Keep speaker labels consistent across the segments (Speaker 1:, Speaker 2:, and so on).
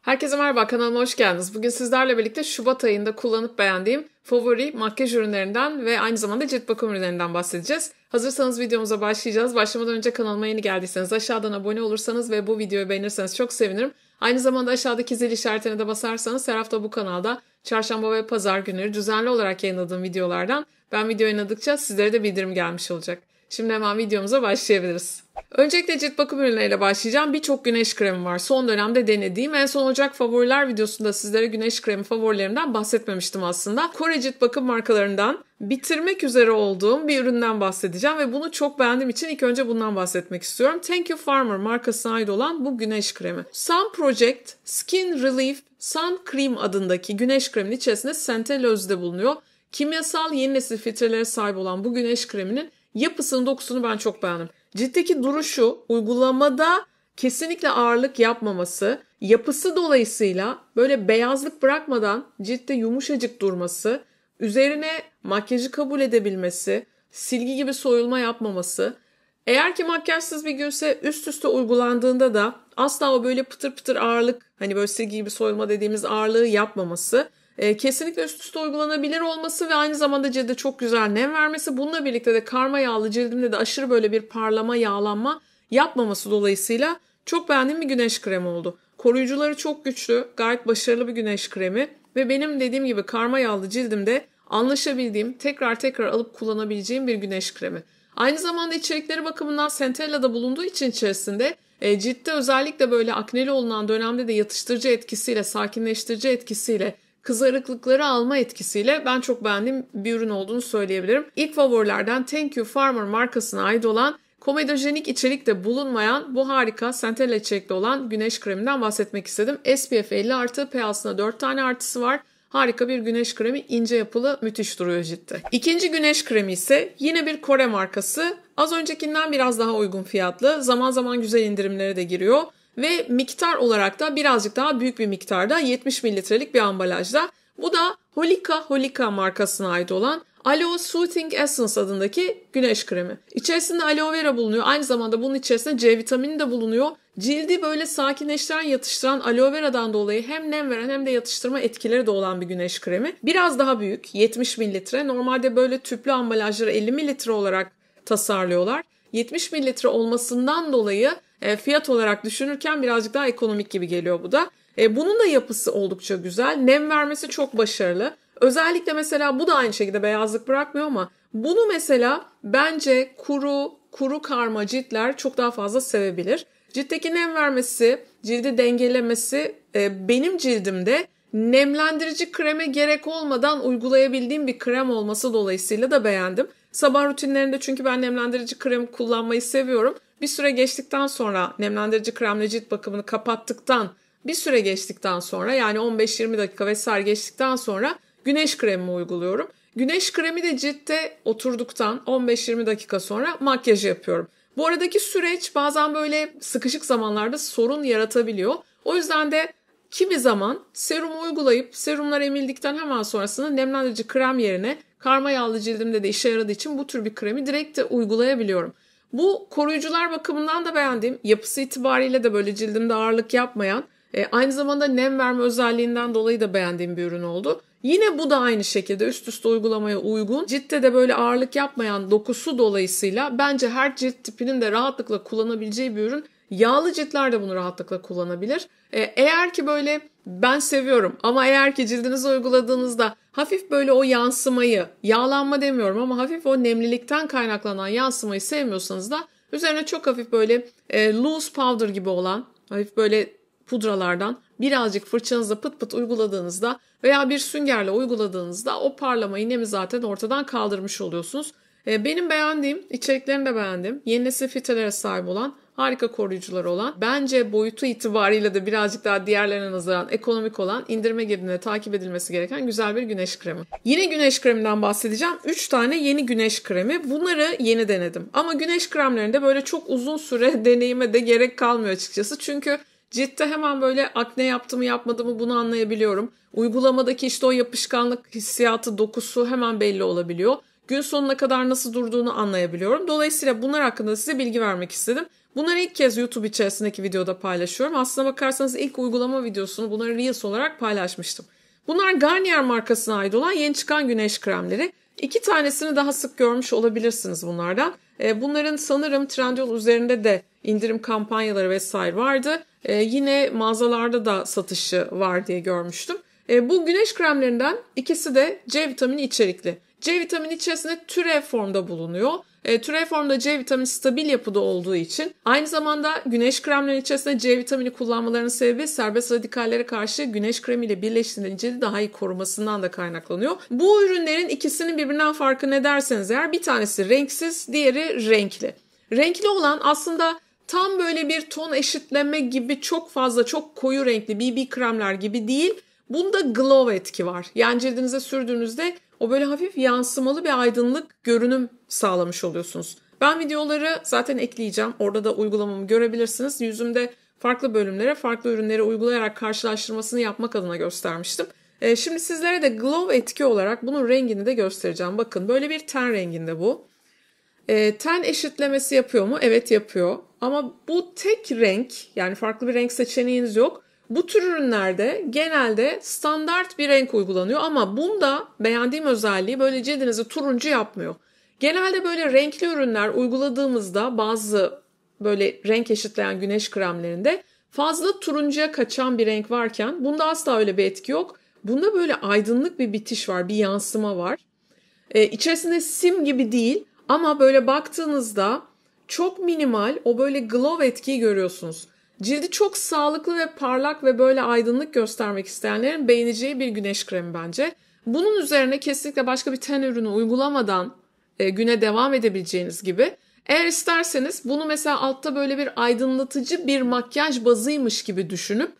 Speaker 1: Herkese merhaba, kanalıma hoş geldiniz. Bugün sizlerle birlikte Şubat ayında kullanıp beğendiğim favori makyaj ürünlerinden ve aynı zamanda cilt bakım ürünlerinden bahsedeceğiz. Hazırsanız videomuza başlayacağız. Başlamadan önce kanalıma yeni geldiyseniz aşağıdan abone olursanız ve bu videoyu beğenirseniz çok sevinirim. Aynı zamanda aşağıdaki zil işaretine de basarsanız her hafta bu kanalda çarşamba ve pazar günleri düzenli olarak yayınladığım videolardan ben video yayınladıkça sizlere de bildirim gelmiş olacak. Şimdi hemen videomuza başlayabiliriz. Öncelikle cilt bakım ürünleriyle başlayacağım. Birçok güneş kremi var. Son dönemde denediğim en son Ocak favoriler videosunda sizlere güneş kremi favorilerimden bahsetmemiştim aslında. Kore cilt bakım markalarından bitirmek üzere olduğum bir üründen bahsedeceğim ve bunu çok beğendiğim için ilk önce bundan bahsetmek istiyorum. Thank You Farmer markasına ait olan bu güneş kremi. Sun Project Skin Relief Sun Cream adındaki güneş kreminin içerisinde sentelözde bulunuyor. Kimyasal yeni nesil filtrelere sahip olan bu güneş kreminin Yapısının dokusunu ben çok beğendim. Ciltteki duruşu, uygulamada kesinlikle ağırlık yapmaması, yapısı dolayısıyla böyle beyazlık bırakmadan ciltte yumuşacık durması, üzerine makyajı kabul edebilmesi, silgi gibi soyulma yapmaması. Eğer ki makyajsız bir günse üst üste uygulandığında da asla o böyle pıtır pıtır ağırlık hani böyle silgi gibi soyulma dediğimiz ağırlığı yapmaması e, kesinlikle üst üste uygulanabilir olması ve aynı zamanda cilde çok güzel nem vermesi. Bununla birlikte de karma yağlı cildimde de aşırı böyle bir parlama, yağlanma yapmaması dolayısıyla çok beğendiğim bir güneş kremi oldu. Koruyucuları çok güçlü, gayet başarılı bir güneş kremi ve benim dediğim gibi karma yağlı cildimde anlaşabildiğim, tekrar tekrar alıp kullanabileceğim bir güneş kremi. Aynı zamanda içerikleri bakımından Centella'da bulunduğu için içerisinde e, ciltte özellikle böyle akneli olunan dönemde de yatıştırıcı etkisiyle, sakinleştirici etkisiyle kızarıklıkları alma etkisiyle ben çok beğendiğim bir ürün olduğunu söyleyebilirim. İlk favorilerden Thank You Farmer markasına ait olan komedojenik içerikte bulunmayan bu harika sentella içerikli olan güneş kreminden bahsetmek istedim. SPF 50 artı PA'sında 4 tane artısı var. Harika bir güneş kremi ince yapılı müthiş duruyor ciddi. İkinci güneş kremi ise yine bir Kore markası. Az öncekinden biraz daha uygun fiyatlı. Zaman zaman güzel indirimlere de giriyor. Ve miktar olarak da birazcık daha büyük bir miktarda 70 mililitrelik bir ambalajda. Bu da Holika Holika markasına ait olan Aloe Soothing Essence adındaki güneş kremi. İçerisinde aloe vera bulunuyor. Aynı zamanda bunun içerisinde C vitamini de bulunuyor. Cildi böyle sakinleştiren, yatıştıran aloe veradan dolayı hem nem veren hem de yatıştırma etkileri de olan bir güneş kremi. Biraz daha büyük, 70 mililitre. Normalde böyle tüplü ambalajları 50 mililitre olarak tasarlıyorlar. 70 mililitre olmasından dolayı e, fiyat olarak düşünürken birazcık daha ekonomik gibi geliyor bu da. E, bunun da yapısı oldukça güzel. Nem vermesi çok başarılı. Özellikle mesela bu da aynı şekilde beyazlık bırakmıyor ama bunu mesela bence kuru, kuru karma ciltler çok daha fazla sevebilir. Ciltteki nem vermesi, cildi dengelemesi e, benim cildimde nemlendirici kreme gerek olmadan uygulayabildiğim bir krem olması dolayısıyla da beğendim. Sabah rutinlerinde çünkü ben nemlendirici krem kullanmayı seviyorum bir süre geçtikten sonra nemlendirici kremle cilt bakımını kapattıktan bir süre geçtikten sonra yani 15-20 dakika vesaire geçtikten sonra güneş kremimi uyguluyorum. Güneş kremi de ciltte oturduktan 15-20 dakika sonra makyaj yapıyorum. Bu aradaki süreç bazen böyle sıkışık zamanlarda sorun yaratabiliyor. O yüzden de kimi zaman serumu uygulayıp serumlar emildikten hemen sonrasında nemlendirici krem yerine karma yağlı cildimde de işe yaradığı için bu tür bir kremi direkt de uygulayabiliyorum. Bu koruyucular bakımından da beğendiğim, yapısı itibariyle de böyle cildimde ağırlık yapmayan, e, aynı zamanda nem verme özelliğinden dolayı da beğendiğim bir ürün oldu. Yine bu da aynı şekilde üst üste uygulamaya uygun. Ciltte de böyle ağırlık yapmayan dokusu dolayısıyla bence her cilt tipinin de rahatlıkla kullanabileceği bir ürün. Yağlı ciltler de bunu rahatlıkla kullanabilir. E, eğer ki böyle ben seviyorum ama eğer ki cildinize uyguladığınızda hafif böyle o yansımayı, yağlanma demiyorum ama hafif o nemlilikten kaynaklanan yansımayı sevmiyorsanız da üzerine çok hafif böyle e, loose powder gibi olan hafif böyle pudralardan birazcık fırçanızla pıt pıt uyguladığınızda veya bir süngerle uyguladığınızda o parlamayı nemi zaten ortadan kaldırmış oluyorsunuz. E, benim beğendiğim, içeriklerini de beğendim. Yeni nesil filtrelere sahip olan harika koruyucuları olan, bence boyutu itibariyle de birazcık daha diğerlerine nazaran ekonomik olan, indirme girdiğinde takip edilmesi gereken güzel bir güneş kremi. Yine güneş kreminden bahsedeceğim. 3 tane yeni güneş kremi. Bunları yeni denedim. Ama güneş kremlerinde böyle çok uzun süre deneyime de gerek kalmıyor açıkçası. Çünkü ciltte hemen böyle akne yaptı mı yapmadı mı bunu anlayabiliyorum. Uygulamadaki işte o yapışkanlık hissiyatı, dokusu hemen belli olabiliyor gün sonuna kadar nasıl durduğunu anlayabiliyorum. Dolayısıyla bunlar hakkında size bilgi vermek istedim. Bunları ilk kez YouTube içerisindeki videoda paylaşıyorum. Aslına bakarsanız ilk uygulama videosunu bunları Reels olarak paylaşmıştım. Bunlar Garnier markasına ait olan yeni çıkan güneş kremleri. İki tanesini daha sık görmüş olabilirsiniz bunlardan. Ee, bunların sanırım Trendyol üzerinde de indirim kampanyaları vesaire vardı. Ee, yine mağazalarda da satışı var diye görmüştüm. Ee, bu güneş kremlerinden ikisi de C vitamini içerikli. C vitamini içerisinde türev formda bulunuyor. E, türev C vitamini stabil yapıda olduğu için aynı zamanda güneş kremlerinin içerisinde C vitamini kullanmalarının sebebi serbest radikallere karşı güneş kremiyle birleştiğinde cildi daha iyi korumasından da kaynaklanıyor. Bu ürünlerin ikisinin birbirinden farkı ne derseniz eğer bir tanesi renksiz, diğeri renkli. Renkli olan aslında tam böyle bir ton eşitleme gibi çok fazla çok koyu renkli BB kremler gibi değil. Bunda glow etki var. Yani cildinize sürdüğünüzde o böyle hafif yansımalı bir aydınlık görünüm sağlamış oluyorsunuz. Ben videoları zaten ekleyeceğim. Orada da uygulamamı görebilirsiniz. Yüzümde farklı bölümlere, farklı ürünlere uygulayarak karşılaştırmasını yapmak adına göstermiştim. Ee, şimdi sizlere de glow etki olarak bunun rengini de göstereceğim. Bakın böyle bir ten renginde bu. Ee, ten eşitlemesi yapıyor mu? Evet yapıyor. Ama bu tek renk yani farklı bir renk seçeneğiniz yok. Bu tür ürünlerde genelde standart bir renk uygulanıyor ama bunda beğendiğim özelliği böyle cildinizi turuncu yapmıyor. Genelde böyle renkli ürünler uyguladığımızda bazı böyle renk eşitleyen güneş kremlerinde fazla turuncuya kaçan bir renk varken bunda asla öyle bir etki yok. Bunda böyle aydınlık bir bitiş var, bir yansıma var. Ee, içerisinde sim gibi değil ama böyle baktığınızda çok minimal o böyle glow etkiyi görüyorsunuz. Cildi çok sağlıklı ve parlak ve böyle aydınlık göstermek isteyenlerin beğeneceği bir güneş kremi bence. Bunun üzerine kesinlikle başka bir ten ürünü uygulamadan e, güne devam edebileceğiniz gibi. Eğer isterseniz bunu mesela altta böyle bir aydınlatıcı bir makyaj bazıymış gibi düşünüp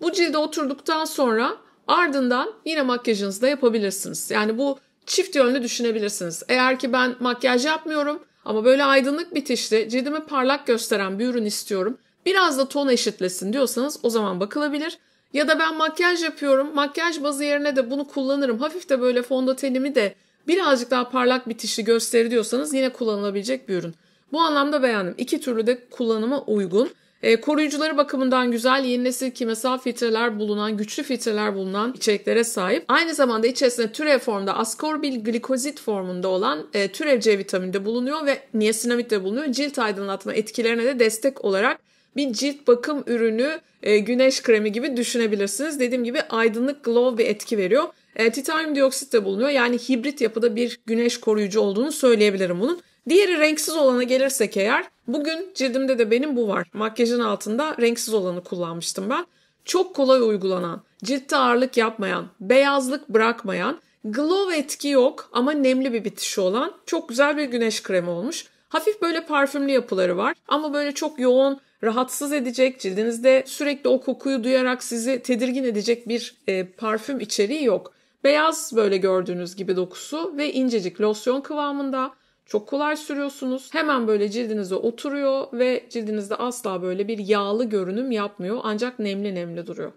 Speaker 1: bu cilde oturduktan sonra ardından yine makyajınızı da yapabilirsiniz. Yani bu çift yönlü düşünebilirsiniz. Eğer ki ben makyaj yapmıyorum ama böyle aydınlık bitişli cildimi parlak gösteren bir ürün istiyorum biraz da ton eşitlesin diyorsanız o zaman bakılabilir. Ya da ben makyaj yapıyorum. Makyaj bazı yerine de bunu kullanırım. Hafif de böyle fondötenimi de birazcık daha parlak bitişi gösteri diyorsanız yine kullanılabilecek bir ürün. Bu anlamda beğendim. İki türlü de kullanıma uygun. E, koruyucuları bakımından güzel yeni nesil kimyasal filtreler bulunan, güçlü filtreler bulunan içeriklere sahip. Aynı zamanda içerisinde türev formda askorbil glikozit formunda olan e, türev C vitamini de bulunuyor ve niasinamid de bulunuyor. Cilt aydınlatma etkilerine de destek olarak bir cilt bakım ürünü e, güneş kremi gibi düşünebilirsiniz. Dediğim gibi aydınlık glow bir etki veriyor. titanium e, titanyum dioksit de bulunuyor. Yani hibrit yapıda bir güneş koruyucu olduğunu söyleyebilirim bunun. Diğeri renksiz olana gelirsek eğer bugün cildimde de benim bu var. Makyajın altında renksiz olanı kullanmıştım ben. Çok kolay uygulanan, ciltte ağırlık yapmayan, beyazlık bırakmayan, glow etki yok ama nemli bir bitişi olan çok güzel bir güneş kremi olmuş. Hafif böyle parfümlü yapıları var ama böyle çok yoğun rahatsız edecek, cildinizde sürekli o kokuyu duyarak sizi tedirgin edecek bir e, parfüm içeriği yok. Beyaz böyle gördüğünüz gibi dokusu ve incecik losyon kıvamında. Çok kolay sürüyorsunuz. Hemen böyle cildinize oturuyor ve cildinizde asla böyle bir yağlı görünüm yapmıyor. Ancak nemli nemli duruyor.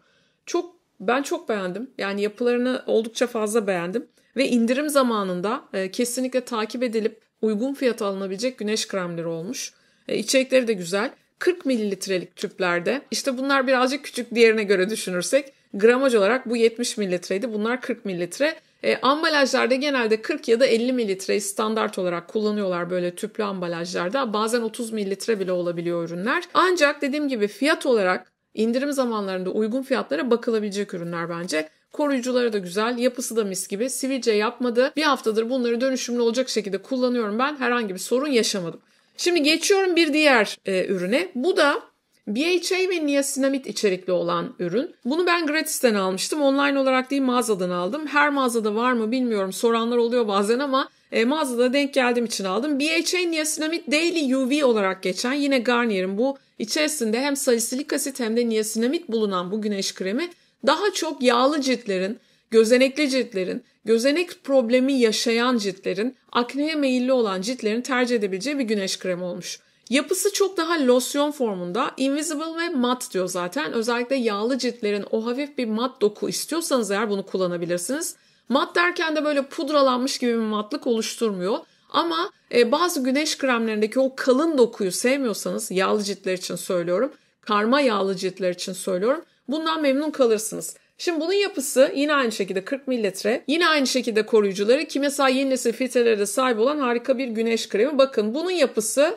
Speaker 1: Çok ben çok beğendim. Yani yapılarını oldukça fazla beğendim. Ve indirim zamanında e, kesinlikle takip edilip uygun fiyata alınabilecek güneş kremleri olmuş. E, içerikleri de güzel. 40 mililitrelik tüplerde işte bunlar birazcık küçük diğerine göre düşünürsek gramaj olarak bu 70 mililitreydi bunlar 40 mililitre. E, ambalajlarda genelde 40 ya da 50 mililitreyi standart olarak kullanıyorlar böyle tüplü ambalajlarda. Bazen 30 mililitre bile olabiliyor ürünler. Ancak dediğim gibi fiyat olarak indirim zamanlarında uygun fiyatlara bakılabilecek ürünler bence. Koruyucuları da güzel, yapısı da mis gibi. Sivilce yapmadı. Bir haftadır bunları dönüşümlü olacak şekilde kullanıyorum ben. Herhangi bir sorun yaşamadım. Şimdi geçiyorum bir diğer e, ürüne. Bu da BHA ve niasinamid içerikli olan ürün. Bunu ben gratisten almıştım. Online olarak değil mağazadan aldım. Her mağazada var mı bilmiyorum. Soranlar oluyor bazen ama e, mağazada denk geldiğim için aldım. BHA niasinamid daily UV olarak geçen yine Garnier'in bu içerisinde hem salisilik asit hem de niasinamid bulunan bu güneş kremi daha çok yağlı ciltlerin, gözenekli ciltlerin gözenek problemi yaşayan ciltlerin, akneye meyilli olan ciltlerin tercih edebileceği bir güneş kremi olmuş. Yapısı çok daha losyon formunda. Invisible ve mat diyor zaten. Özellikle yağlı ciltlerin o hafif bir mat doku istiyorsanız eğer bunu kullanabilirsiniz. Mat derken de böyle pudralanmış gibi bir matlık oluşturmuyor. Ama e, bazı güneş kremlerindeki o kalın dokuyu sevmiyorsanız yağlı ciltler için söylüyorum. Karma yağlı ciltler için söylüyorum. Bundan memnun kalırsınız. Şimdi bunun yapısı yine aynı şekilde 40 mililitre. Yine aynı şekilde koruyucuları ki mesela yeni nesil filtrelere de sahip olan harika bir güneş kremi. Bakın bunun yapısı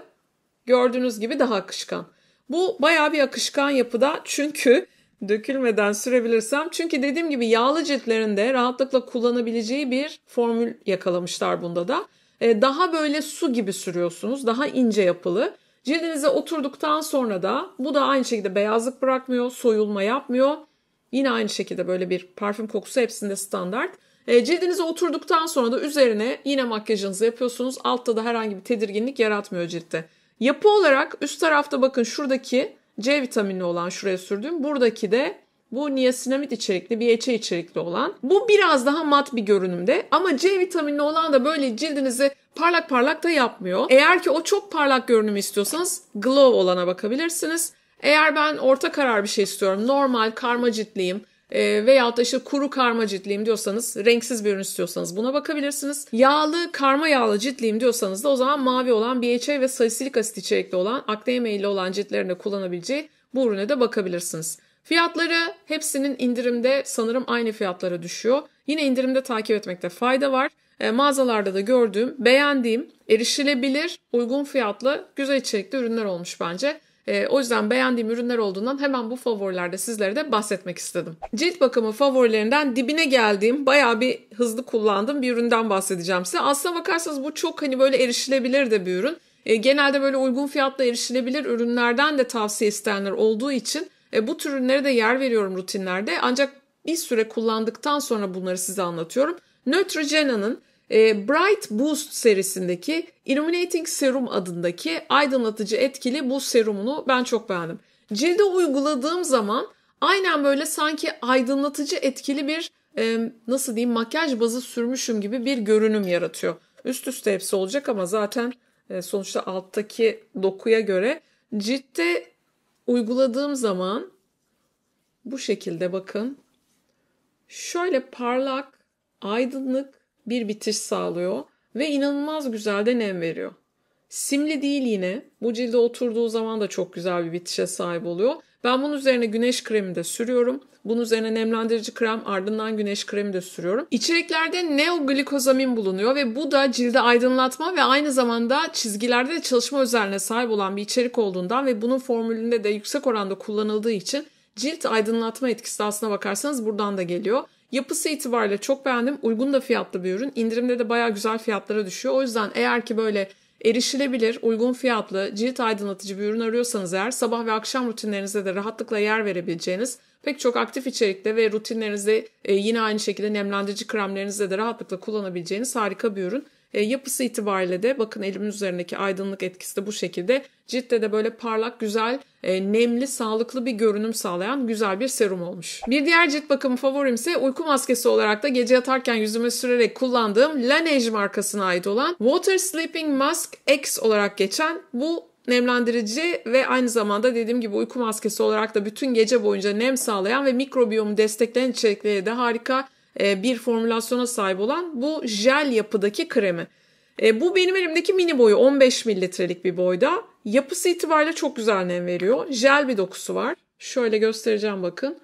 Speaker 1: gördüğünüz gibi daha akışkan. Bu baya bir akışkan yapıda çünkü dökülmeden sürebilirsem. Çünkü dediğim gibi yağlı ciltlerinde rahatlıkla kullanabileceği bir formül yakalamışlar bunda da. Ee, daha böyle su gibi sürüyorsunuz. Daha ince yapılı. Cildinize oturduktan sonra da bu da aynı şekilde beyazlık bırakmıyor, soyulma yapmıyor. Yine aynı şekilde böyle bir parfüm kokusu hepsinde standart. E, cildinize oturduktan sonra da üzerine yine makyajınızı yapıyorsunuz. Altta da herhangi bir tedirginlik yaratmıyor ciltte. Yapı olarak üst tarafta bakın şuradaki C vitamini olan şuraya sürdüğüm. Buradaki de bu niasinamid içerikli, bir BHA içerikli olan. Bu biraz daha mat bir görünümde ama C vitamini olan da böyle cildinizi parlak parlak da yapmıyor. Eğer ki o çok parlak görünüm istiyorsanız glow olana bakabilirsiniz. Eğer ben orta karar bir şey istiyorum, normal karma ciltliyim, e, veyahut da işte kuru karma ciltliyim diyorsanız renksiz bir ürün istiyorsanız buna bakabilirsiniz. Yağlı karma yağlı ciltliyim diyorsanız da o zaman mavi olan BHA ve salisilik asit içerikli olan akne emeğiyle olan ciltlerinde kullanabileceği bu ürüne de bakabilirsiniz. Fiyatları hepsinin indirimde sanırım aynı fiyatlara düşüyor. Yine indirimde takip etmekte fayda var. E, mağazalarda da gördüğüm, beğendiğim, erişilebilir, uygun fiyatlı, güzel içerikli ürünler olmuş bence. E, o yüzden beğendiğim ürünler olduğundan hemen bu favorilerde sizlere de bahsetmek istedim. Cilt bakımı favorilerinden dibine geldiğim bayağı bir hızlı kullandığım bir üründen bahsedeceğim size. Aslına bakarsanız bu çok hani böyle erişilebilir de bir ürün. E, genelde böyle uygun fiyatla erişilebilir ürünlerden de tavsiye isteyenler olduğu için e, bu tür ürünlere de yer veriyorum rutinlerde. Ancak bir süre kullandıktan sonra bunları size anlatıyorum. Neutrogena'nın e, Bright Boost serisindeki Illuminating Serum adındaki aydınlatıcı etkili bu serumunu ben çok beğendim. Cilde uyguladığım zaman aynen böyle sanki aydınlatıcı etkili bir e, nasıl diyeyim makyaj bazı sürmüşüm gibi bir görünüm yaratıyor. Üst üste hepsi olacak ama zaten e, sonuçta alttaki dokuya göre ciltte uyguladığım zaman bu şekilde bakın. Şöyle parlak, aydınlık bir bitiş sağlıyor ve inanılmaz güzel de nem veriyor. Simli değil yine. Bu cilde oturduğu zaman da çok güzel bir bitişe sahip oluyor. Ben bunun üzerine güneş kremi de sürüyorum. Bunun üzerine nemlendirici krem ardından güneş kremi de sürüyorum. İçeriklerde neoglikozamin bulunuyor ve bu da cilde aydınlatma ve aynı zamanda çizgilerde de çalışma özelliğine sahip olan bir içerik olduğundan ve bunun formülünde de yüksek oranda kullanıldığı için cilt aydınlatma etkisi aslına bakarsanız buradan da geliyor. Yapısı itibariyle çok beğendim. Uygun da fiyatlı bir ürün. İndirimde de baya güzel fiyatlara düşüyor. O yüzden eğer ki böyle erişilebilir, uygun fiyatlı, cilt aydınlatıcı bir ürün arıyorsanız eğer sabah ve akşam rutinlerinize de rahatlıkla yer verebileceğiniz pek çok aktif içerikte ve rutinlerinizde e, yine aynı şekilde nemlendirici kremlerinizde de rahatlıkla kullanabileceğiniz harika bir ürün. E, yapısı itibariyle de bakın elimin üzerindeki aydınlık etkisi de bu şekilde. Ciltte de böyle parlak, güzel, e, nemli, sağlıklı bir görünüm sağlayan güzel bir serum olmuş. Bir diğer cilt bakımı favorim ise uyku maskesi olarak da gece yatarken yüzüme sürerek kullandığım Laneige markasına ait olan Water Sleeping Mask X olarak geçen bu nemlendirici ve aynı zamanda dediğim gibi uyku maskesi olarak da bütün gece boyunca nem sağlayan ve mikrobiyomu destekleyen içeriklere de harika e, bir formülasyona sahip olan bu jel yapıdaki kremi. E, bu benim elimdeki mini boyu 15 mililitrelik bir boyda. Yapısı itibariyle çok güzel nem veriyor. Jel bir dokusu var. Şöyle göstereceğim bakın.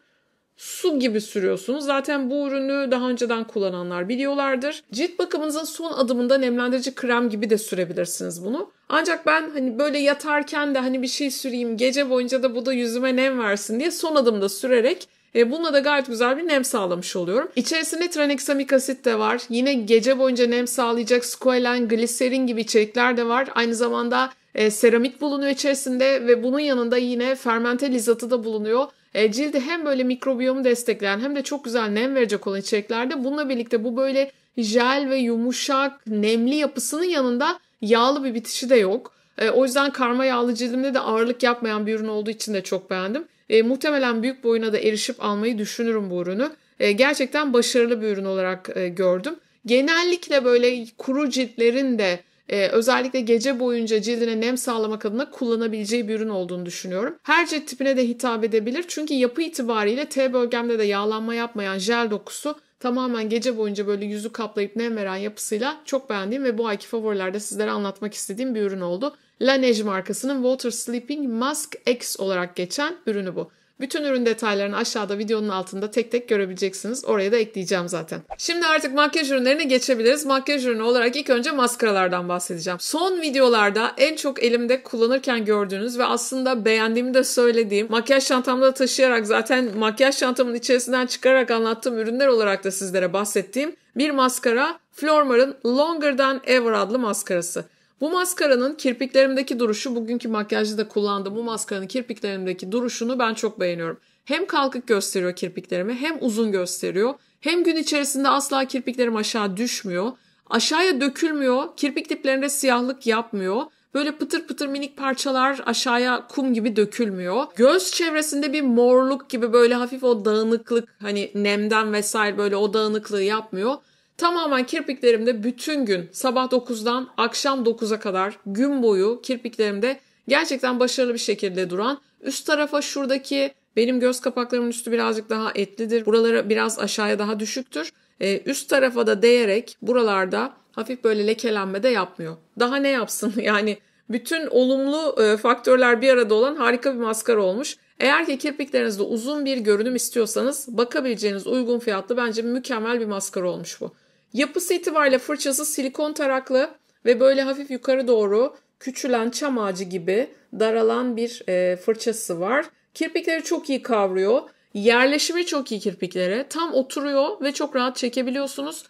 Speaker 1: Su gibi sürüyorsunuz. Zaten bu ürünü daha önceden kullananlar biliyorlardır. Cilt bakımınızın son adımında nemlendirici krem gibi de sürebilirsiniz bunu. Ancak ben hani böyle yatarken de hani bir şey süreyim gece boyunca da bu da yüzüme nem versin diye son adımda sürerek e, bununla da gayet güzel bir nem sağlamış oluyorum. İçerisinde tranexamik asit de var. Yine gece boyunca nem sağlayacak squalen, gliserin gibi içerikler de var. Aynı zamanda e, seramik bulunuyor içerisinde ve bunun yanında yine fermente lizatı da bulunuyor. E, cildi hem böyle mikrobiyomu destekleyen hem de çok güzel nem verecek olan içeriklerde bununla birlikte bu böyle jel ve yumuşak nemli yapısının yanında yağlı bir bitişi de yok. E, o yüzden karma yağlı cildimde de ağırlık yapmayan bir ürün olduğu için de çok beğendim. E, muhtemelen büyük boyuna da erişip almayı düşünürüm bu ürünü. E, gerçekten başarılı bir ürün olarak e, gördüm. Genellikle böyle kuru ciltlerin de e, özellikle gece boyunca cildine nem sağlamak adına kullanabileceği bir ürün olduğunu düşünüyorum. Her cilt tipine de hitap edebilir çünkü yapı itibariyle T bölgemde de yağlanma yapmayan jel dokusu Tamamen gece boyunca böyle yüzü kaplayıp nem veren yapısıyla çok beğendiğim ve bu ayki favorilerde sizlere anlatmak istediğim bir ürün oldu. Laneige markasının Water Sleeping Mask X olarak geçen ürünü bu. Bütün ürün detaylarını aşağıda videonun altında tek tek görebileceksiniz. Oraya da ekleyeceğim zaten. Şimdi artık makyaj ürünlerine geçebiliriz. Makyaj ürünü olarak ilk önce maskaralardan bahsedeceğim. Son videolarda en çok elimde kullanırken gördüğünüz ve aslında beğendiğimi de söylediğim makyaj çantamda taşıyarak zaten makyaj çantamın içerisinden çıkararak anlattığım ürünler olarak da sizlere bahsettiğim bir maskara Flormar'ın Longer Than Ever adlı maskarası. Bu maskaranın kirpiklerimdeki duruşu bugünkü makyajda da kullandım. Bu maskaranın kirpiklerimdeki duruşunu ben çok beğeniyorum. Hem kalkık gösteriyor kirpiklerimi hem uzun gösteriyor. Hem gün içerisinde asla kirpiklerim aşağı düşmüyor. Aşağıya dökülmüyor. Kirpik diplerinde siyahlık yapmıyor. Böyle pıtır pıtır minik parçalar aşağıya kum gibi dökülmüyor. Göz çevresinde bir morluk gibi böyle hafif o dağınıklık hani nemden vesaire böyle o dağınıklığı yapmıyor. Tamamen kirpiklerimde bütün gün sabah 9'dan akşam 9'a kadar gün boyu kirpiklerimde gerçekten başarılı bir şekilde duran üst tarafa şuradaki benim göz kapaklarımın üstü birazcık daha etlidir. buralara biraz aşağıya daha düşüktür. Ee, üst tarafa da değerek buralarda hafif böyle lekelenme de yapmıyor. Daha ne yapsın yani bütün olumlu e, faktörler bir arada olan harika bir maskara olmuş. Eğer ki kirpiklerinizde uzun bir görünüm istiyorsanız bakabileceğiniz uygun fiyatlı bence mükemmel bir maskara olmuş bu. Yapısı itibariyle fırçası silikon taraklı ve böyle hafif yukarı doğru küçülen çam ağacı gibi daralan bir e, fırçası var. Kirpikleri çok iyi kavruyor. Yerleşimi çok iyi kirpiklere. Tam oturuyor ve çok rahat çekebiliyorsunuz.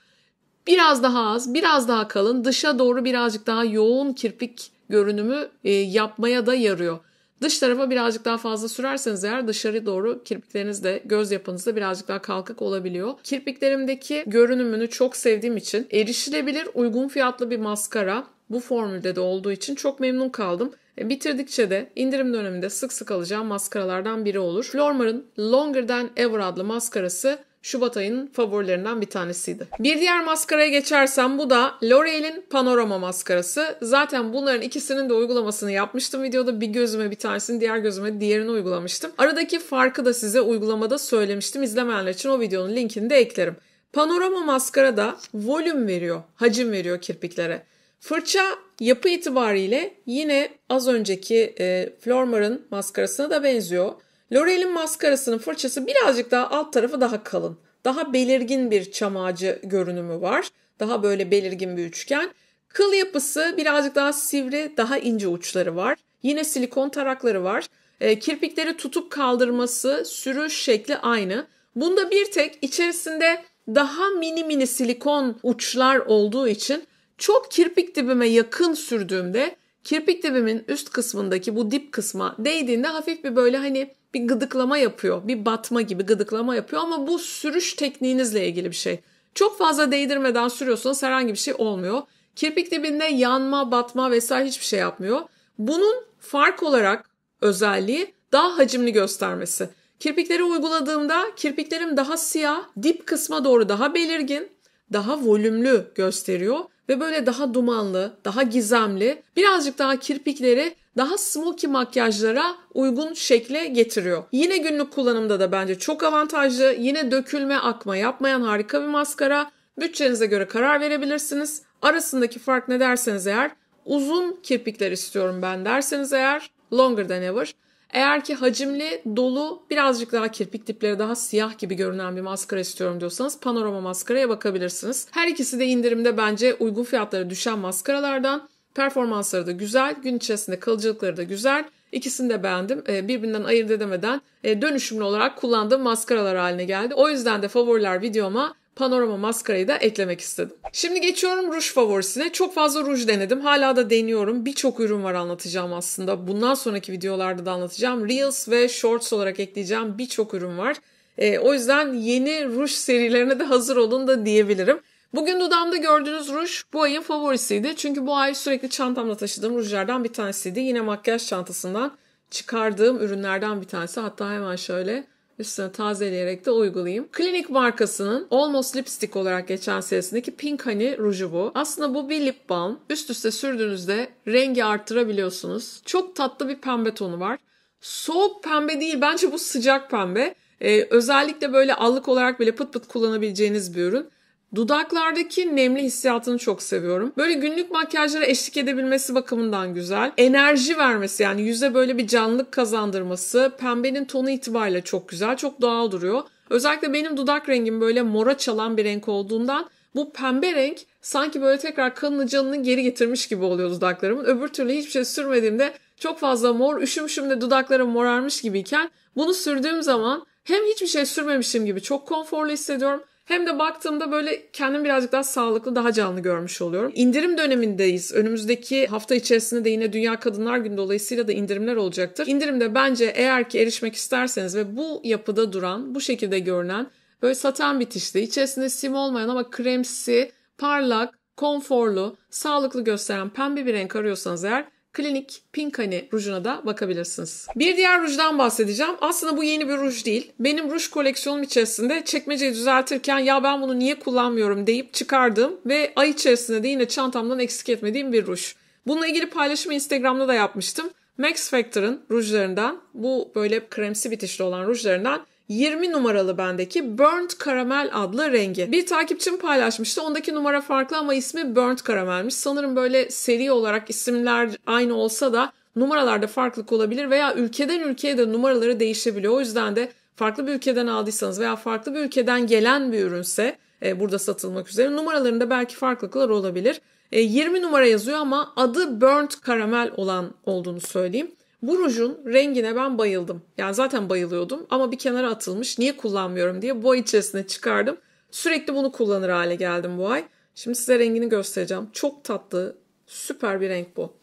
Speaker 1: Biraz daha az, biraz daha kalın, dışa doğru birazcık daha yoğun kirpik görünümü e, yapmaya da yarıyor. Dış tarafa birazcık daha fazla sürerseniz eğer dışarı doğru kirpikleriniz de göz yapınızda birazcık daha kalkık olabiliyor. Kirpiklerimdeki görünümünü çok sevdiğim için erişilebilir uygun fiyatlı bir maskara bu formülde de olduğu için çok memnun kaldım. E, bitirdikçe de indirim döneminde sık sık alacağım maskaralardan biri olur. Flormar'ın Longer Than Ever adlı maskarası Şubat ayının favorilerinden bir tanesiydi. Bir diğer maskaraya geçersem bu da L'Oreal'in Panorama maskarası. Zaten bunların ikisinin de uygulamasını yapmıştım videoda. Bir gözüme bir tanesini, diğer gözüme diğerini uygulamıştım. Aradaki farkı da size uygulamada söylemiştim. İzlemeyenler için o videonun linkini de eklerim. Panorama maskara da volüm veriyor, hacim veriyor kirpiklere. Fırça yapı itibariyle yine az önceki e, Flormar'ın maskarasına da benziyor. L'Oreal'in maskarasının fırçası birazcık daha alt tarafı daha kalın. Daha belirgin bir çam ağacı görünümü var. Daha böyle belirgin bir üçgen. Kıl yapısı birazcık daha sivri, daha ince uçları var. Yine silikon tarakları var. E, kirpikleri tutup kaldırması, sürüş şekli aynı. Bunda bir tek içerisinde daha mini mini silikon uçlar olduğu için çok kirpik dibime yakın sürdüğümde kirpik dibimin üst kısmındaki bu dip kısma değdiğinde hafif bir böyle hani bir gıdıklama yapıyor. Bir batma gibi gıdıklama yapıyor ama bu sürüş tekniğinizle ilgili bir şey. Çok fazla değdirmeden sürüyorsunuz, herhangi bir şey olmuyor. Kirpik dibinde yanma, batma vesaire hiçbir şey yapmıyor. Bunun fark olarak özelliği daha hacimli göstermesi. Kirpikleri uyguladığımda kirpiklerim daha siyah, dip kısma doğru daha belirgin, daha volümlü gösteriyor ve böyle daha dumanlı, daha gizemli, birazcık daha kirpikleri daha smoky makyajlara uygun şekle getiriyor. Yine günlük kullanımda da bence çok avantajlı. Yine dökülme, akma yapmayan harika bir maskara. Bütçenize göre karar verebilirsiniz. Arasındaki fark ne derseniz eğer, uzun kirpikler istiyorum ben derseniz eğer, longer than ever. Eğer ki hacimli, dolu, birazcık daha kirpik dipleri daha siyah gibi görünen bir maskara istiyorum diyorsanız panorama maskaraya bakabilirsiniz. Her ikisi de indirimde bence uygun fiyatlara düşen maskaralardan. Performansları da güzel, gün içerisinde kalıcılıkları da güzel. İkisini de beğendim. Ee, birbirinden ayırt edemeden e, dönüşümlü olarak kullandığım maskaralar haline geldi. O yüzden de favoriler videoma panorama maskarayı da eklemek istedim. Şimdi geçiyorum ruj favorisine. Çok fazla ruj denedim. Hala da deniyorum. Birçok ürün var anlatacağım aslında. Bundan sonraki videolarda da anlatacağım. Reels ve Shorts olarak ekleyeceğim birçok ürün var. E, o yüzden yeni ruj serilerine de hazır olun da diyebilirim. Bugün dudamda gördüğünüz ruj bu ayın favorisiydi. Çünkü bu ay sürekli çantamda taşıdığım rujlardan bir tanesiydi. Yine makyaj çantasından çıkardığım ürünlerden bir tanesi. Hatta hemen şöyle üstüne tazeleyerek de uygulayayım. Clinique markasının Almost Lipstick olarak geçen serisindeki Pink Honey ruju bu. Aslında bu bir lip balm. Üst üste sürdüğünüzde rengi arttırabiliyorsunuz. Çok tatlı bir pembe tonu var. Soğuk pembe değil bence bu sıcak pembe. Ee, özellikle böyle allık olarak bile pıt pıt kullanabileceğiniz bir ürün. Dudaklardaki nemli hissiyatını çok seviyorum. Böyle günlük makyajlara eşlik edebilmesi bakımından güzel. Enerji vermesi yani yüze böyle bir canlılık kazandırması pembenin tonu itibariyle çok güzel. Çok doğal duruyor. Özellikle benim dudak rengim böyle mora çalan bir renk olduğundan bu pembe renk sanki böyle tekrar kanını canını geri getirmiş gibi oluyor dudaklarımın. Öbür türlü hiçbir şey sürmediğimde çok fazla mor üşümüşüm de dudaklarım morarmış gibiyken bunu sürdüğüm zaman hem hiçbir şey sürmemişim gibi çok konforlu hissediyorum hem de baktığımda böyle kendim birazcık daha sağlıklı, daha canlı görmüş oluyorum. İndirim dönemindeyiz. Önümüzdeki hafta içerisinde de yine Dünya Kadınlar Günü dolayısıyla da indirimler olacaktır. İndirimde bence eğer ki erişmek isterseniz ve bu yapıda duran, bu şekilde görünen, böyle satan bitişli, içerisinde sim olmayan ama kremsi, parlak, konforlu, sağlıklı gösteren pembe bir renk arıyorsanız eğer Klinik Pinkani rujuna da bakabilirsiniz. Bir diğer rujdan bahsedeceğim. Aslında bu yeni bir ruj değil. Benim ruj koleksiyonum içerisinde çekmeceyi düzeltirken ya ben bunu niye kullanmıyorum deyip çıkardım ve ay içerisinde de yine çantamdan eksik etmediğim bir ruj. Bununla ilgili paylaşımı Instagram'da da yapmıştım. Max Factor'ın rujlarından bu böyle kremsi bitişli olan rujlarından 20 numaralı bendeki Burnt Caramel adlı rengi. Bir takipçim paylaşmıştı. Ondaki numara farklı ama ismi Burnt Caramel'miş. Sanırım böyle seri olarak isimler aynı olsa da numaralarda farklılık olabilir veya ülkeden ülkeye de numaraları değişebiliyor. O yüzden de farklı bir ülkeden aldıysanız veya farklı bir ülkeden gelen bir ürünse e, burada satılmak üzere numaralarında belki farklılıklar olabilir. E, 20 numara yazıyor ama adı Burnt Caramel olan olduğunu söyleyeyim. Bu rujun rengine ben bayıldım. Yani zaten bayılıyordum ama bir kenara atılmış. Niye kullanmıyorum diye bu ay içerisine çıkardım. Sürekli bunu kullanır hale geldim bu ay. Şimdi size rengini göstereceğim. Çok tatlı, süper bir renk bu.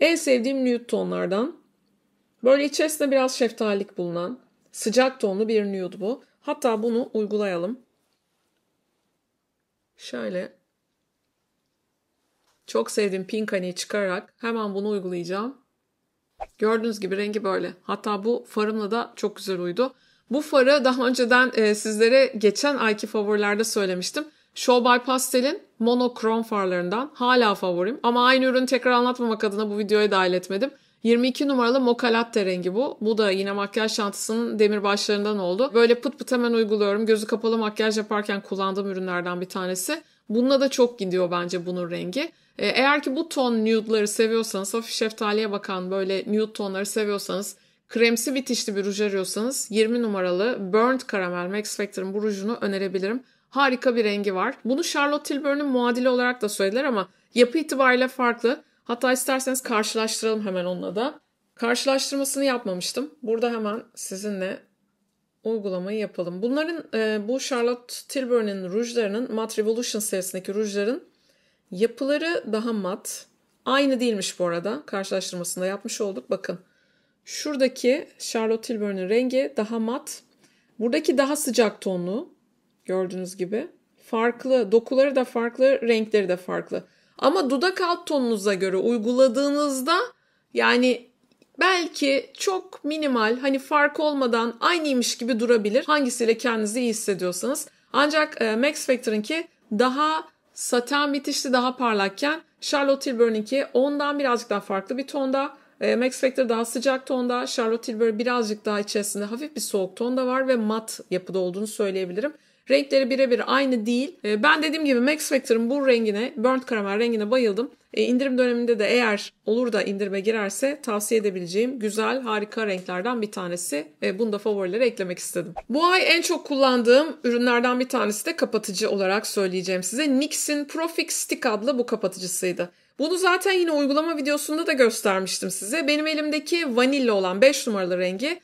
Speaker 1: En sevdiğim nude tonlardan. Böyle içerisinde biraz şeftalilik bulunan sıcak tonlu bir nude bu. Hatta bunu uygulayalım. Şöyle çok sevdiğim pink haneyi çıkararak hemen bunu uygulayacağım. Gördüğünüz gibi rengi böyle. Hatta bu farımla da çok güzel uydu. Bu farı daha önceden e, sizlere geçen ayki favorilerde söylemiştim. Show by Pastel'in monokrom farlarından hala favorim. Ama aynı ürünü tekrar anlatmamak adına bu videoya dahil etmedim. 22 numaralı Mocha Latte rengi bu. Bu da yine makyaj şantısının demir başlarından oldu. Böyle pıt pıt hemen uyguluyorum. Gözü kapalı makyaj yaparken kullandığım ürünlerden bir tanesi. Bununla da çok gidiyor bence bunun rengi. E, eğer ki bu ton nude'ları seviyorsanız, hafif şeftaliye bakan böyle nude tonları seviyorsanız, kremsi bitişli bir ruj arıyorsanız 20 numaralı Burnt Caramel Max Factor'ın bu rujunu önerebilirim. Harika bir rengi var. Bunu Charlotte Tilbury'nin muadili olarak da söylediler ama yapı itibariyle farklı. Hatta isterseniz karşılaştıralım hemen onunla da. Karşılaştırmasını yapmamıştım. Burada hemen sizinle uygulamayı yapalım. Bunların e, bu Charlotte Tilbury'nin rujlarının Matte Revolution serisindeki rujların yapıları daha mat. Aynı değilmiş bu arada. Karşılaştırmasında yapmış olduk. Bakın şuradaki Charlotte Tilbury'nin rengi daha mat. Buradaki daha sıcak tonlu. Gördüğünüz gibi. Farklı. Dokuları da farklı. Renkleri de farklı. Ama dudak alt tonunuza göre uyguladığınızda yani belki çok minimal hani fark olmadan aynıymış gibi durabilir. Hangisiyle kendinizi iyi hissediyorsanız. Ancak e, Max Factor'ınki daha saten bitişli daha parlakken Charlotte Tilbury'ninki ondan birazcık daha farklı bir tonda. E, Max Factor daha sıcak tonda. Charlotte Tilbury birazcık daha içerisinde hafif bir soğuk tonda var ve mat yapıda olduğunu söyleyebilirim. Renkleri birebir aynı değil. Ee, ben dediğim gibi Max Factor'ın bu rengine, burnt karamel rengine bayıldım. E, indirim döneminde de eğer olur da indirime girerse tavsiye edebileceğim güzel, harika renklerden bir tanesi. E, bunu da favorilere eklemek istedim. Bu ay en çok kullandığım ürünlerden bir tanesi de kapatıcı olarak söyleyeceğim size. NYX'in Profix Stick adlı bu kapatıcısıydı. Bunu zaten yine uygulama videosunda da göstermiştim size. Benim elimdeki vanilla olan 5 numaralı rengi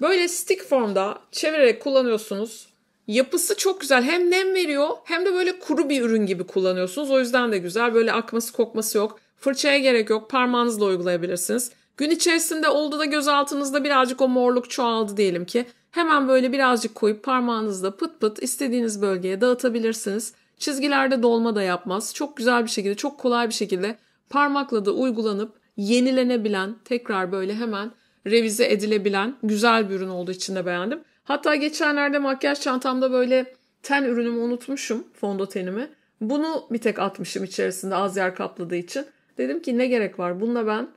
Speaker 1: böyle stick formda çevirerek kullanıyorsunuz. Yapısı çok güzel. Hem nem veriyor hem de böyle kuru bir ürün gibi kullanıyorsunuz. O yüzden de güzel. Böyle akması kokması yok. Fırçaya gerek yok. Parmağınızla uygulayabilirsiniz. Gün içerisinde oldu da göz altınızda birazcık o morluk çoğaldı diyelim ki. Hemen böyle birazcık koyup parmağınızla pıt pıt istediğiniz bölgeye dağıtabilirsiniz. Çizgilerde dolma da yapmaz. Çok güzel bir şekilde, çok kolay bir şekilde parmakla da uygulanıp yenilenebilen, tekrar böyle hemen revize edilebilen güzel bir ürün olduğu için de beğendim. Hatta geçenlerde makyaj çantamda böyle ten ürünümü unutmuşum fondötenimi. Bunu bir tek atmışım içerisinde az yer kapladığı için. Dedim ki ne gerek var bununla ben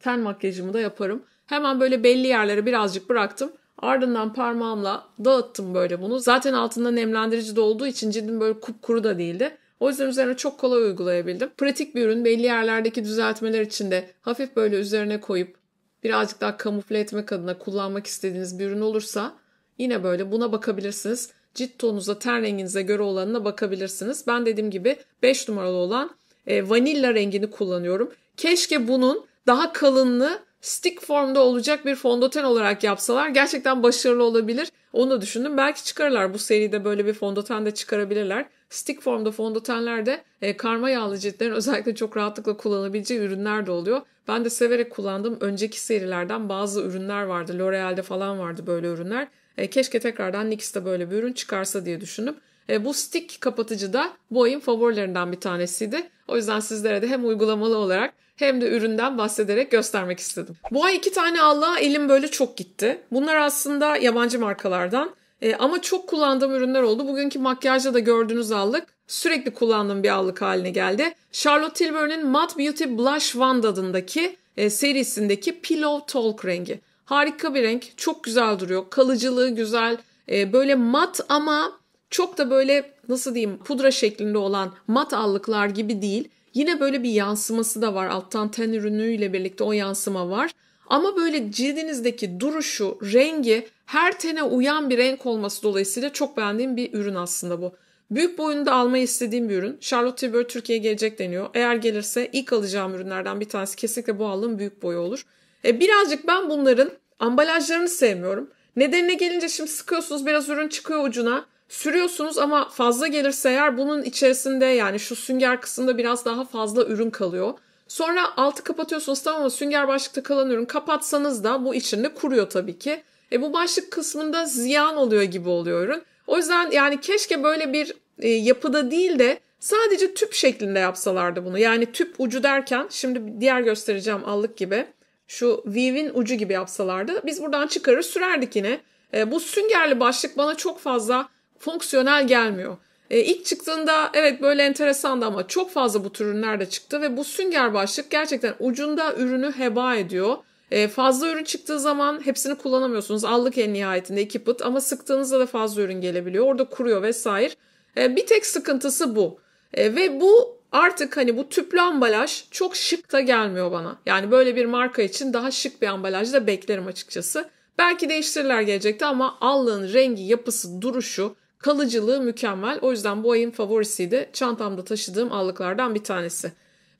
Speaker 1: ten makyajımı da yaparım. Hemen böyle belli yerlere birazcık bıraktım. Ardından parmağımla dağıttım böyle bunu. Zaten altında nemlendirici de olduğu için cildim böyle kupkuru da değildi. O yüzden üzerine çok kolay uygulayabildim. Pratik bir ürün belli yerlerdeki düzeltmeler için de hafif böyle üzerine koyup birazcık daha kamufle etmek adına kullanmak istediğiniz bir ürün olursa Yine böyle buna bakabilirsiniz. Cilt tonunuza, ten renginize göre olanına bakabilirsiniz. Ben dediğim gibi 5 numaralı olan e, vanilla rengini kullanıyorum. Keşke bunun daha kalınlı stick formda olacak bir fondöten olarak yapsalar gerçekten başarılı olabilir. Onu da düşündüm. Belki çıkarırlar. Bu seride böyle bir fondöten de çıkarabilirler. Stick formda fondötenler de e, karma yağlı ciltlerin özellikle çok rahatlıkla kullanabileceği ürünler de oluyor. Ben de severek kullandığım önceki serilerden bazı ürünler vardı. L'Oreal'de falan vardı böyle ürünler. E, keşke tekrardan Nix'te böyle bir ürün çıkarsa diye düşünüp e, bu stick kapatıcı da bu ayın favorilerinden bir tanesiydi. O yüzden sizlere de hem uygulamalı olarak hem de üründen bahsederek göstermek istedim. Bu ay iki tane Allah'a elim böyle çok gitti. Bunlar aslında yabancı markalardan. E, ama çok kullandığım ürünler oldu. Bugünkü makyajda da gördüğünüz allık sürekli kullandığım bir allık haline geldi. Charlotte Tilbury'nin Matte Beauty Blush Wand adındaki e, serisindeki Pillow Talk rengi. Harika bir renk. Çok güzel duruyor. Kalıcılığı güzel. E, böyle mat ama çok da böyle nasıl diyeyim pudra şeklinde olan mat allıklar gibi değil. Yine böyle bir yansıması da var. Alttan ten ürünüyle birlikte o yansıma var. Ama böyle cildinizdeki duruşu, rengi her tene uyan bir renk olması dolayısıyla çok beğendiğim bir ürün aslında bu. Büyük boyunda almayı istediğim bir ürün. Charlotte Tilbury Türkiye'ye gelecek deniyor. Eğer gelirse ilk alacağım ürünlerden bir tanesi kesinlikle bu aldığım büyük boyu olur. E, birazcık ben bunların ambalajlarını sevmiyorum. Nedenine gelince şimdi sıkıyorsunuz biraz ürün çıkıyor ucuna. Sürüyorsunuz ama fazla gelirse eğer bunun içerisinde yani şu sünger kısmında biraz daha fazla ürün kalıyor. Sonra altı kapatıyorsunuz tamam ama Sünger başlıkta kalan ürün kapatsanız da bu içinde kuruyor tabii ki. E bu başlık kısmında ziyan oluyor gibi oluyor ürün. O yüzden yani keşke böyle bir e, yapıda değil de sadece tüp şeklinde yapsalardı bunu. Yani tüp ucu derken şimdi diğer göstereceğim allık gibi. Şu weave'in ucu gibi yapsalardı. Biz buradan çıkarır sürerdik yine. E, bu süngerli başlık bana çok fazla fonksiyonel gelmiyor. E, ilk çıktığında evet böyle enteresandı ama çok fazla bu tür ürünler de çıktı ve bu sünger başlık gerçekten ucunda ürünü heba ediyor. E, fazla ürün çıktığı zaman hepsini kullanamıyorsunuz. Allık en nihayetinde iki pıt ama sıktığınızda da fazla ürün gelebiliyor. Orada kuruyor vesaire. E, bir tek sıkıntısı bu. E, ve bu Artık hani bu tüplü ambalaj çok şık da gelmiyor bana. Yani böyle bir marka için daha şık bir ambalaj da beklerim açıkçası. Belki değiştirirler gelecekte ama allığın rengi, yapısı, duruşu, kalıcılığı mükemmel. O yüzden bu ayın favorisiydi. Çantamda taşıdığım allıklardan bir tanesi.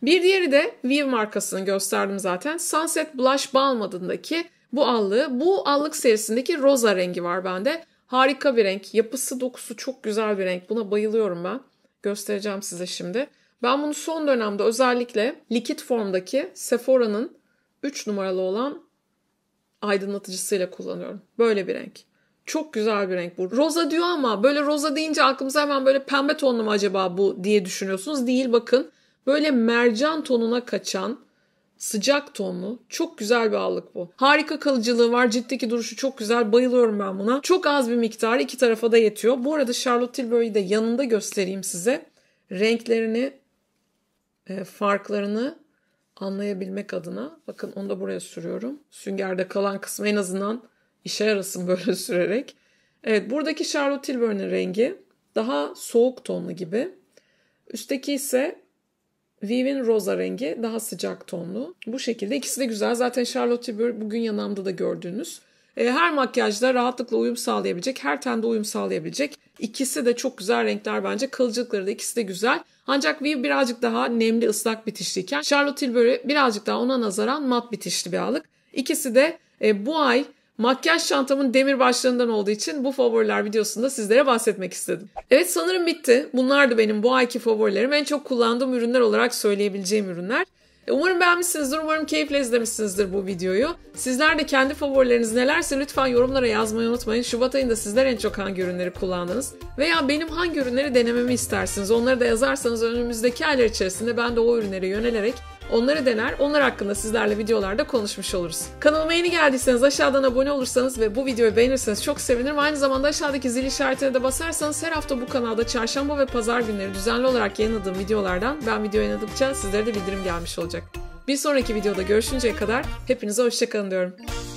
Speaker 1: Bir diğeri de Viv markasını gösterdim zaten. Sunset Blush Balm adındaki bu allığı. Bu allık serisindeki roza rengi var bende. Harika bir renk. Yapısı dokusu çok güzel bir renk. Buna bayılıyorum ben. Göstereceğim size şimdi. Ben bunu son dönemde özellikle likit formdaki Sephora'nın 3 numaralı olan aydınlatıcısıyla kullanıyorum. Böyle bir renk. Çok güzel bir renk bu. Roza diyor ama böyle roza deyince aklımıza hemen böyle pembe tonlu mu acaba bu diye düşünüyorsunuz. Değil bakın. Böyle mercan tonuna kaçan sıcak tonlu çok güzel bir allık bu. Harika kalıcılığı var. ciddi ki duruşu çok güzel. Bayılıyorum ben buna. Çok az bir miktar iki tarafa da yetiyor. Bu arada Charlotte Tilbury'i de yanında göstereyim size. Renklerini e, farklarını anlayabilmek adına bakın onu da buraya sürüyorum. Süngerde kalan kısmı en azından işe yarasın böyle sürerek. Evet buradaki Charlotte Tilbury'nin rengi daha soğuk tonlu gibi. Üstteki ise Viv'in roza rengi daha sıcak tonlu. Bu şekilde ikisi de güzel. Zaten Charlotte Tilbury bugün yanamda da gördüğünüz e, her makyajda rahatlıkla uyum sağlayabilecek, her tende uyum sağlayabilecek. İkisi de çok güzel renkler bence. Kılcıkları da ikisi de güzel. Ancak Viv birazcık daha nemli ıslak bitişliyken Charlotte Tilbury birazcık daha ona nazaran mat bitişli bir alık. İkisi de e, bu ay makyaj çantamın demir başlarından olduğu için bu favoriler videosunda sizlere bahsetmek istedim. Evet sanırım bitti. Bunlar da benim bu ayki favorilerim. En çok kullandığım ürünler olarak söyleyebileceğim ürünler. E, umarım beğenmişsinizdir, umarım keyifle izlemişsinizdir bu videoyu. Sizler de kendi favorileriniz nelerse lütfen yorumlara yazmayı unutmayın. Şubat ayında sizler en çok hangi ürünleri kullandınız veya benim hangi ürünleri denememi istersiniz onları da yazarsanız önümüzdeki aylar içerisinde ben de o ürünlere yönelerek Onları dener, onlar hakkında sizlerle videolarda konuşmuş oluruz. Kanalıma yeni geldiyseniz aşağıdan abone olursanız ve bu videoyu beğenirseniz çok sevinirim. Aynı zamanda aşağıdaki zil işaretine de basarsanız her hafta bu kanalda çarşamba ve pazar günleri düzenli olarak yayınladığım videolardan ben video yayınladıkça sizlere de bildirim gelmiş olacak. Bir sonraki videoda görüşünceye kadar hepinize hoşçakalın diyorum.